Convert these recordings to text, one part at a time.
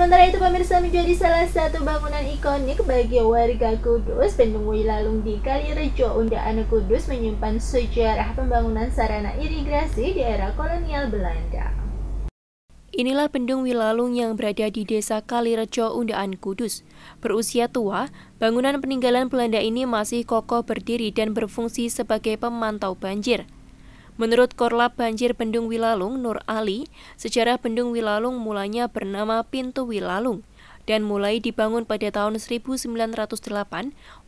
Sementara itu pemirsa menjadi salah satu bangunan ikonik bagi warga Kudus Bendung Wilalung di Kalirejo Undaan Kudus menyimpan sejarah pembangunan sarana irigasi di era kolonial Belanda. Inilah Bendung Wilalung yang berada di desa Kalirejo Undaan Kudus. Berusia tua, bangunan peninggalan Belanda ini masih kokoh berdiri dan berfungsi sebagai pemantau banjir. Menurut Korlap Banjir Bendung Wilalung Nur Ali, sejarah Bendung Wilalung mulanya bernama Pintu Wilalung dan mulai dibangun pada tahun 1908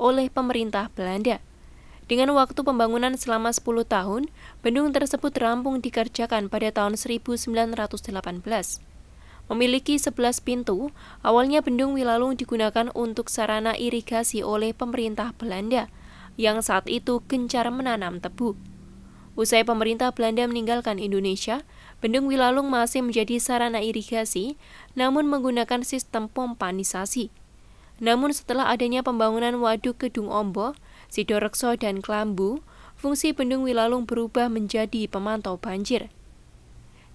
oleh pemerintah Belanda. Dengan waktu pembangunan selama 10 tahun, bendung tersebut rampung dikerjakan pada tahun 1918. Memiliki 11 pintu, awalnya bendung Wilalung digunakan untuk sarana irigasi oleh pemerintah Belanda yang saat itu gencar menanam tebu. Usai pemerintah Belanda meninggalkan Indonesia, Bendung Wilalung masih menjadi sarana irigasi, namun menggunakan sistem pompanisasi. Namun setelah adanya pembangunan Waduk Kedung Ombo, Sidorekso, dan Kelambu, fungsi Bendung Wilalung berubah menjadi pemantau banjir.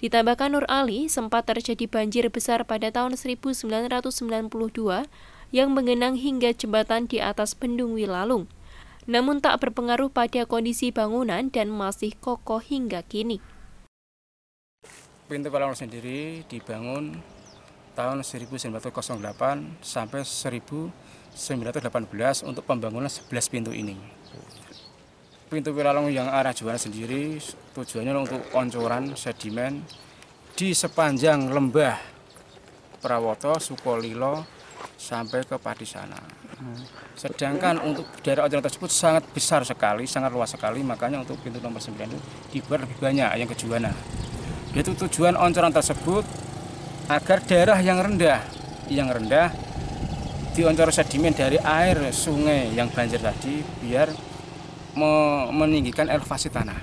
Ditambahkan Nur Ali, sempat terjadi banjir besar pada tahun 1992 yang mengenang hingga jembatan di atas Bendung Wilalung namun tak berpengaruh pada kondisi bangunan dan masih kokoh hingga kini. Pintu Palangon sendiri dibangun tahun 1908 sampai 1918 untuk pembangunan 11 pintu ini. Pintu wilalong yang arah juara sendiri tujuannya untuk oncoran sedimen di sepanjang lembah Prawoto, Sukolilo, sampai ke padi sana. Sedangkan untuk daerah oranye tersebut sangat besar sekali, sangat luas sekali, makanya untuk pintu nomor 9 itu dibuat lebih banyak yang kejuana. Juwana. Yaitu tujuan oncoran tersebut agar daerah yang rendah, yang rendah dioncor sedimen dari air sungai yang banjir tadi biar me meninggikan elevasi tanah.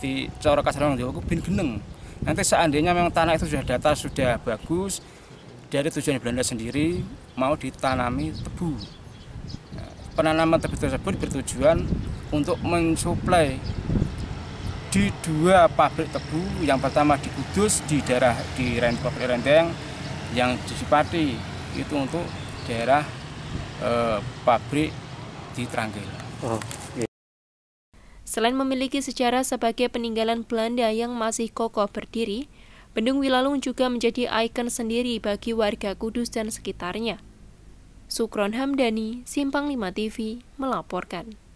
Di corak kasar orang Jawa bin geneng. Nanti seandainya memang tanah itu sudah datar, sudah bagus, dari tujuan Belanda sendiri mau ditanami tebu. Nah, penanaman tebu tersebut bertujuan untuk mensuplai di dua pabrik tebu yang pertama di Kudus di daerah di Renteng Renteng yang di Sipati itu untuk daerah e, pabrik di Tranggil. Oh, iya. Selain memiliki sejarah sebagai peninggalan Belanda yang masih kokoh berdiri, Bendung Wilalung juga menjadi ikon sendiri bagi warga Kudus dan sekitarnya. Sukron Hamdani, Simpang 5 TV, melaporkan.